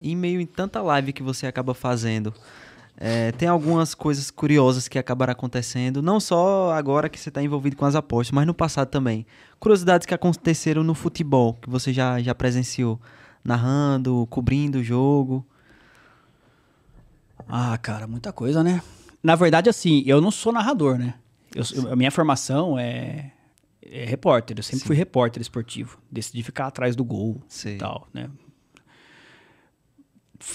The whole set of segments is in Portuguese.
em meio em tanta live que você acaba fazendo, é, tem algumas coisas curiosas que acabaram acontecendo, não só agora que você está envolvido com as apostas, mas no passado também. Curiosidades que aconteceram no futebol, que você já, já presenciou, narrando, cobrindo o jogo. Ah, cara, muita coisa, né? Na verdade, assim, eu não sou narrador, né? Eu, a minha formação é, é repórter, eu sempre Sim. fui repórter esportivo. Decidi ficar atrás do gol Sim. e tal, né?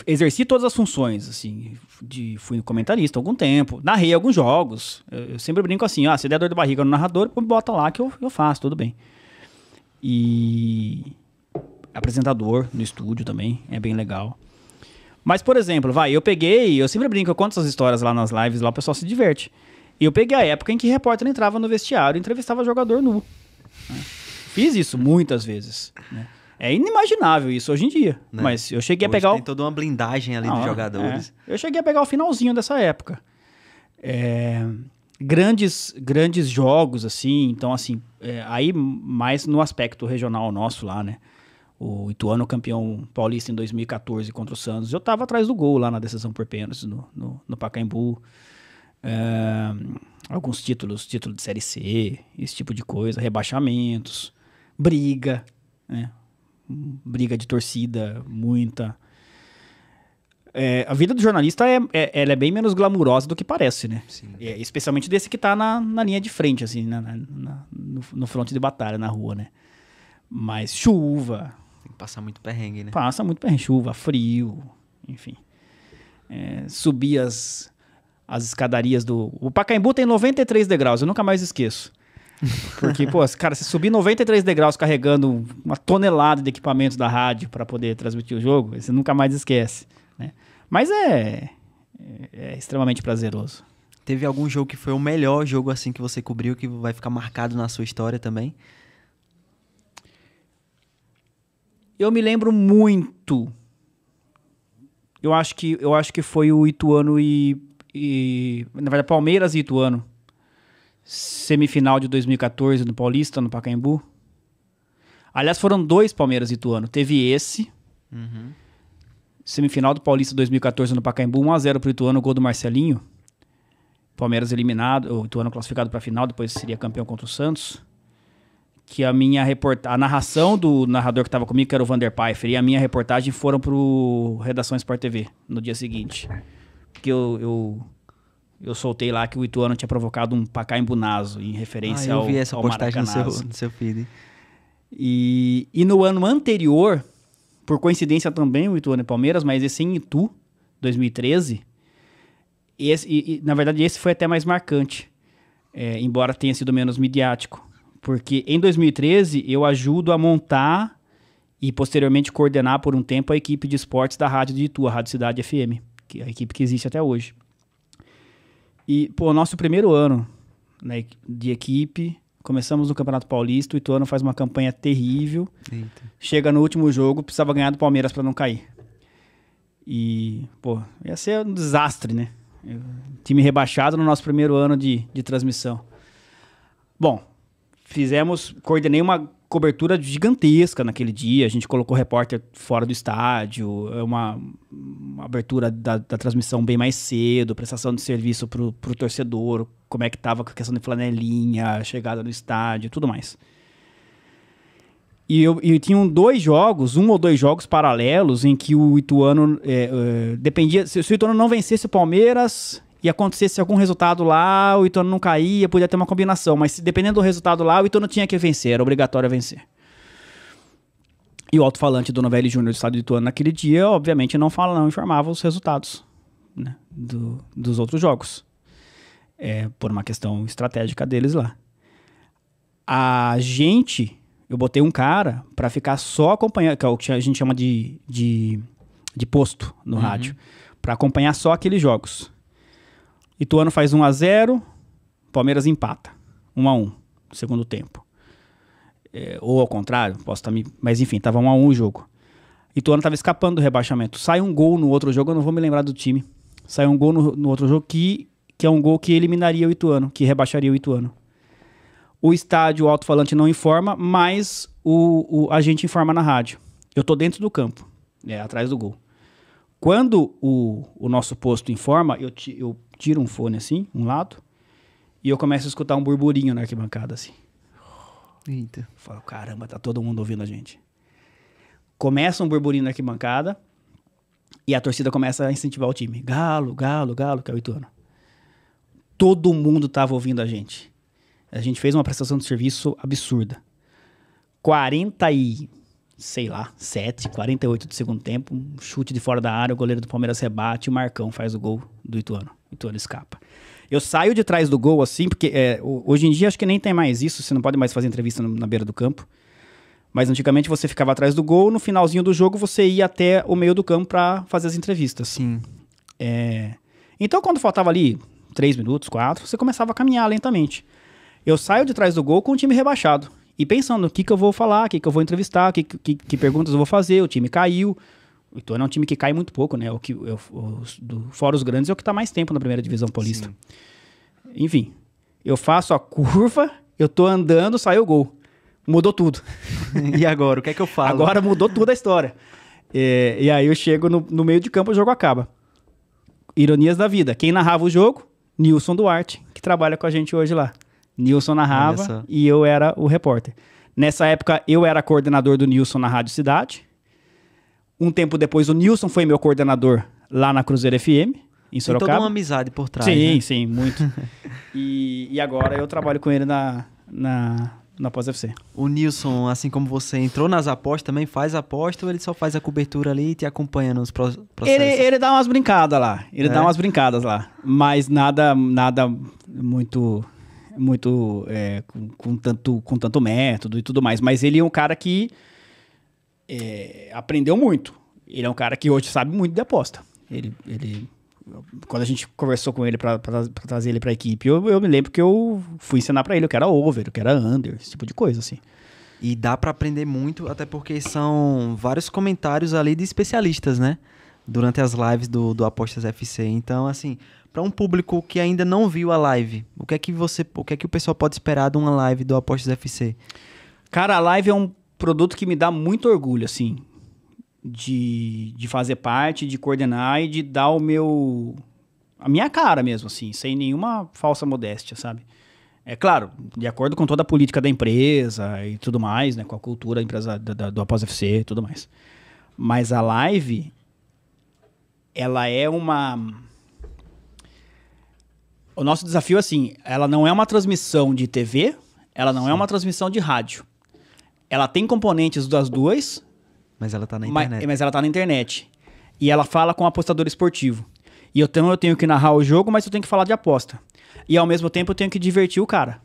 exerci todas as funções, assim, de, fui comentarista há algum tempo, narrei alguns jogos, eu, eu sempre brinco assim, ah, se der dor de barriga no narrador, bota lá que eu, eu faço, tudo bem. E apresentador no estúdio também, é bem legal. Mas, por exemplo, vai, eu peguei, eu sempre brinco, eu conto essas histórias lá nas lives, lá o pessoal se diverte. Eu peguei a época em que repórter entrava no vestiário e entrevistava jogador nu. Né? Fiz isso muitas vezes, né? É inimaginável isso hoje em dia. Né? Mas eu cheguei hoje a pegar. Tem o... toda uma blindagem ali dos é, jogadores. É. Eu cheguei a pegar o finalzinho dessa época. É... Grandes, grandes jogos, assim. Então, assim, é... aí mais no aspecto regional nosso lá, né? O Ituano campeão paulista em 2014 contra o Santos. Eu tava atrás do gol lá na decisão por pênaltis no, no, no Pacaembu. É, alguns títulos, título de Série C, esse tipo de coisa, rebaixamentos, briga, né? briga de torcida, muita. É, a vida do jornalista é, é, ela é bem menos glamurosa do que parece, né? É, especialmente desse que tá na, na linha de frente, assim, na, na, no, no fronte de batalha, na rua, né? Mas chuva. Tem que passar muito perrengue, né? Passa muito perrengue. Chuva, frio, enfim. É, subir as, as escadarias do. O Pacaembu tem 93 degraus, eu nunca mais esqueço. Porque, pô, cara, você subir 93 degraus carregando uma tonelada de equipamentos da rádio para poder transmitir o jogo, você nunca mais esquece, né? Mas é, é, é extremamente prazeroso. Teve algum jogo que foi o melhor jogo assim que você cobriu que vai ficar marcado na sua história também? Eu me lembro muito. Eu acho que eu acho que foi o Ituano e, e na verdade Palmeiras e Ituano semifinal de 2014 no Paulista, no Pacaembu. Aliás, foram dois Palmeiras e Ituano. Teve esse. Uhum. Semifinal do Paulista 2014 no Pacaembu, 1x0 pro Ituano, gol do Marcelinho. Palmeiras eliminado, o Ituano classificado para final, depois seria campeão contra o Santos. Que a minha reportagem, a narração do narrador que estava comigo, que era o Vander Pfeiffer, e a minha reportagem foram pro Redação Sport TV no dia seguinte. Porque eu, eu eu soltei lá que o Ituano tinha provocado um pacaembunazo em referência ah, eu ao vi essa ao postagem no seu, no seu, feed. E, e no ano anterior, por coincidência também o Ituano e Palmeiras, mas esse em Itu, 2013, esse, e, e, na verdade esse foi até mais marcante, é, embora tenha sido menos midiático. Porque em 2013 eu ajudo a montar e posteriormente coordenar por um tempo a equipe de esportes da rádio de Itu, a Rádio Cidade FM, que é a equipe que existe até hoje. E, pô, nosso primeiro ano né, de equipe, começamos no Campeonato Paulista, o Ituano faz uma campanha terrível. Eita. Chega no último jogo, precisava ganhar do Palmeiras para não cair. E, pô, ia ser um desastre, né? Time rebaixado no nosso primeiro ano de, de transmissão. Bom, fizemos, coordenei uma cobertura gigantesca naquele dia. A gente colocou repórter fora do estádio, é uma, uma abertura da, da, transmissão bem mais cedo, prestação de serviço pro, pro torcedor, como é que tava com a questão de flanelinha, chegada no estádio, tudo mais. E eu, eu tinham dois jogos, um ou dois jogos paralelos, em que o Ituano é, é, dependia. Se, se, o Ituano não vencesse o Palmeiras, e acontecesse algum resultado lá, o Ituano não caía, podia ter uma combinação, mas dependendo do resultado lá, o Ituano tinha que vencer, era obrigatório vencer. E o alto-falante do Novelli Júnior do estado de Ituano naquele dia, obviamente, não fala, não informava os resultados né, do, dos outros jogos. É, por uma questão estratégica deles lá. A gente, eu botei um cara para ficar só acompanhando, que é o que a gente chama de, de, de posto no uhum. rádio, para acompanhar só aqueles jogos. Ituano faz 1 a 0 Palmeiras empata. 1 a 1 no segundo tempo. É, ou ao contrário, posso estar tá me. Mas enfim, tava 1 a 1 o jogo. Ituano estava escapando do rebaixamento. Sai um gol no outro jogo, eu não vou me lembrar do time. Sai um gol no, no outro jogo que, que é um gol que eliminaria o Ituano, que rebaixaria o Ituano. O estádio, alto-falante não informa, mas o, o, a gente informa na rádio. Eu tô dentro do campo, é, atrás do gol. Quando o, o nosso posto informa, eu, ti, eu tiro um fone assim, um lado, e eu começo a escutar um burburinho na arquibancada assim. Eita. Eu falo, caramba, tá todo mundo ouvindo a gente. Começa um burburinho na arquibancada e a torcida começa a incentivar o time. Galo, galo, galo, que é o Ituano. Todo mundo tava ouvindo a gente. A gente fez uma prestação de serviço absurda. 40 e sei lá, 7, 48 do segundo tempo, um chute de fora da área, o goleiro do Palmeiras rebate, o Marcão faz o gol do Ituano. O Ituano escapa. Eu saio de trás do gol assim, porque é, hoje em dia acho que nem tem mais isso, você não pode mais fazer entrevista no, na beira do campo. Mas antigamente você ficava atrás do gol, no finalzinho do jogo você ia até o meio do campo para fazer as entrevistas. Sim. É, então quando faltava ali 3 minutos, 4, você começava a caminhar lentamente. Eu saio de trás do gol com o time rebaixado e pensando o que, que eu vou falar, o que, que eu vou entrevistar, que, que, que perguntas eu vou fazer, o time caiu. O Ituano é um time que cai muito pouco, né? O que, eu do, fora os grandes é o que está mais tempo na primeira divisão paulista. Sim. Enfim, eu faço a curva, eu tô andando, saiu o gol. Mudou tudo. e agora? O que é que eu falo? Agora mudou tudo a história. É, e aí eu chego no, no meio de campo, o jogo acaba. Ironias da vida. Quem narrava o jogo? Nilson Duarte, que trabalha com a gente hoje lá. Nilson narrava e eu era o repórter. Nessa época, eu era coordenador do Nilson na Rádio Cidade. Um tempo depois, o Nilson foi meu coordenador lá na Cruzeiro FM, em Sorocaba. Tem toda uma amizade por trás. Sim, né? sim, muito. e, e agora eu trabalho com ele na, na, na pós-FC. O Nilson, assim como você entrou nas apostas, também faz aposta ou ele só faz a cobertura ali e te acompanha nos processos? Ele, ele dá umas brincadas lá. Ele é? dá umas brincadas lá. Mas nada, nada muito muito é, com, com, tanto, com tanto método e tudo mais, mas ele é um cara que é, aprendeu muito. Ele é um cara que hoje sabe muito de aposta. Ele, ele quando a gente conversou com ele para trazer ele para a equipe, eu, eu me lembro que eu fui ensinar para ele o que era over, o que era under, esse tipo de coisa assim. E dá para aprender muito, até porque são vários comentários ali de especialistas, né? Durante as lives do, do Apostas FC. Então, assim, para um público que ainda não viu a live, o que é que você, o que é que o pessoal pode esperar de uma live do Apostas FC? Cara, a live é um produto que me dá muito orgulho, assim, de, de fazer parte, de coordenar e de dar o meu a minha cara mesmo, assim, sem nenhuma falsa modéstia, sabe? É claro, de acordo com toda a política da empresa e tudo mais, né, com a cultura da empresa da, da, do Após FC e tudo mais. Mas a live ela é uma o nosso desafio, assim, ela não é uma transmissão de TV, ela não é Sim. é uma transmissão de rádio. Ela tem componentes das duas. Mas ela está na internet. Mas, mas ela está na internet. E ela fala com o apostador esportivo. E eu, tenho eu tenho que narrar o jogo, mas eu tenho que falar de aposta. E ao mesmo tempo eu tenho que divertir o cara.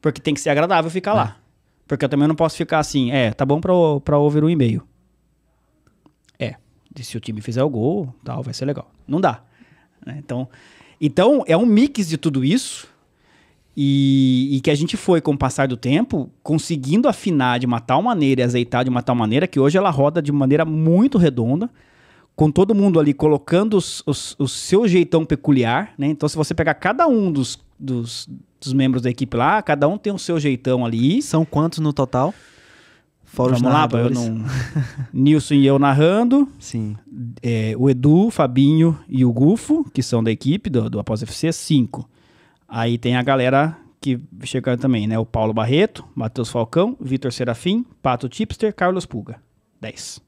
Porque tem que ser agradável ficar lá. É. Porque eu também não posso ficar assim, é, tá bom pra, pra ouvir um e-mail. É, se o time fizer o gol, tal, vai ser legal. Não dá. Né? Então, então, é um mix de tudo isso. E, e, que a gente foi, com o passar do tempo, conseguindo afinar de uma tal maneira e azeitar de uma tal maneira que hoje ela roda de maneira muito redonda, com todo mundo ali colocando os, os, o seu jeitão peculiar, né? Então, se você pegar cada um dos, dos, dos membros da equipe lá, cada um tem o seu jeitão ali. São quantos no total? Fora Vamos lá, eu não. Nilson e eu narrando. Sim. É, o Edu, Fabinho e o Gufo, que são da equipe do, do Após FC, cinco. Aí tem a galera que chegando também, né? O Paulo Barreto, Matheus Falcão, Vitor Serafim, Pato Tipster, Carlos Puga. Dez.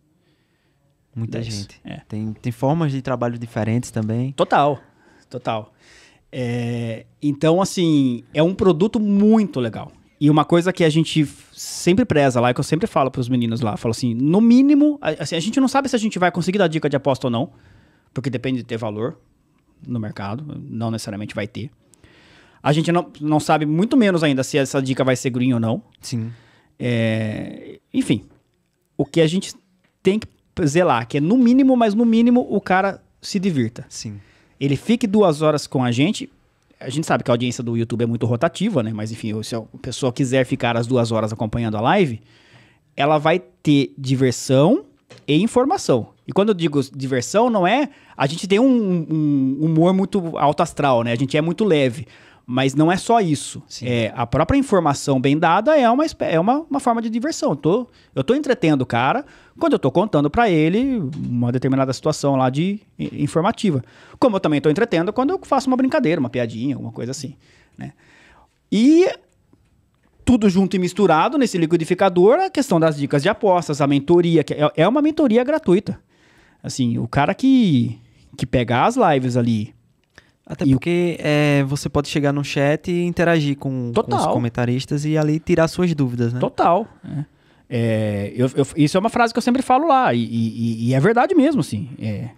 Muita Dez. gente. É. Tem, tem formas de trabalho diferentes também. Total, total. É, então, assim, é um produto muito legal. E uma coisa que a gente sempre preza lá, e é que eu sempre falo para os meninos lá, falo assim, no mínimo, assim, a gente não sabe se a gente vai conseguir dar dica de aposta ou não, porque depende de ter valor no mercado, não necessariamente vai ter. A gente não, não sabe muito menos ainda se essa dica vai ser green ou não. Sim. É, enfim, o que a gente tem que zelar, que é no mínimo, mas no mínimo o cara se divirta. Sim. Ele fique duas horas com a gente a gente sabe que a audiência do YouTube é muito rotativa, né? Mas enfim, se a pessoa quiser ficar as duas horas acompanhando a live, ela vai ter diversão e informação. E quando eu digo diversão, não é. A gente tem um, um humor muito alto astral, né? A gente é muito leve. Mas não é só isso. Sim. É, a própria informação bem dada é uma, é uma, uma forma de diversão. Eu tô, eu tô entretendo o cara quando eu tô contando para ele uma determinada situação lá de informativa. Como eu também tô entretendo quando eu faço uma brincadeira, uma piadinha, alguma coisa assim. Né? E tudo junto e misturado nesse liquidificador, a questão das dicas de apostas, a mentoria, que é, é uma mentoria gratuita. Assim, o cara que, que pega as lives ali, até e porque é, você pode chegar no chat e interagir com, com, os comentaristas e ali tirar suas dúvidas, né? Total. É. É, eu, eu, isso é uma frase que eu sempre falo lá, e, e, e é verdade mesmo, assim. É,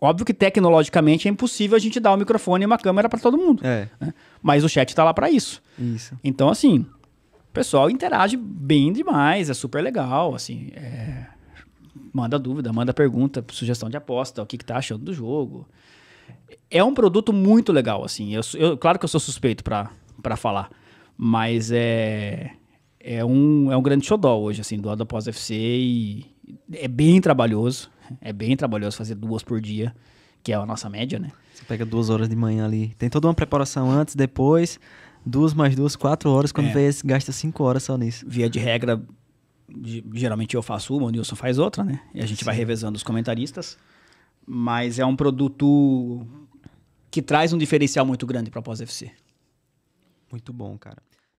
óbvio que tecnologicamente é impossível a gente dar um microfone e uma câmera para todo mundo. É. Né? Mas o chat está lá para isso. isso. Então, assim, o pessoal interage bem demais, é super legal, assim. É, manda dúvida, manda pergunta, sugestão de aposta, o que, que tá achando do jogo é um produto muito legal, assim. Eu, eu claro que eu sou suspeito para falar, mas é é um, é um grande xodó hoje, assim, do lado pós FC e é bem trabalhoso, é bem trabalhoso fazer duas por dia, que é a nossa média, né? Você pega duas horas de manhã ali, tem toda uma preparação antes, depois, duas mais duas, quatro horas, quando é. vê, gasta cinco horas só nisso. Via de regra, geralmente eu faço uma, o Nilson faz outra, né? E a gente Sim. vai revezando os comentaristas. Mas é um produto que traz um diferencial muito grande para a Pós-FC. Muito bom, cara.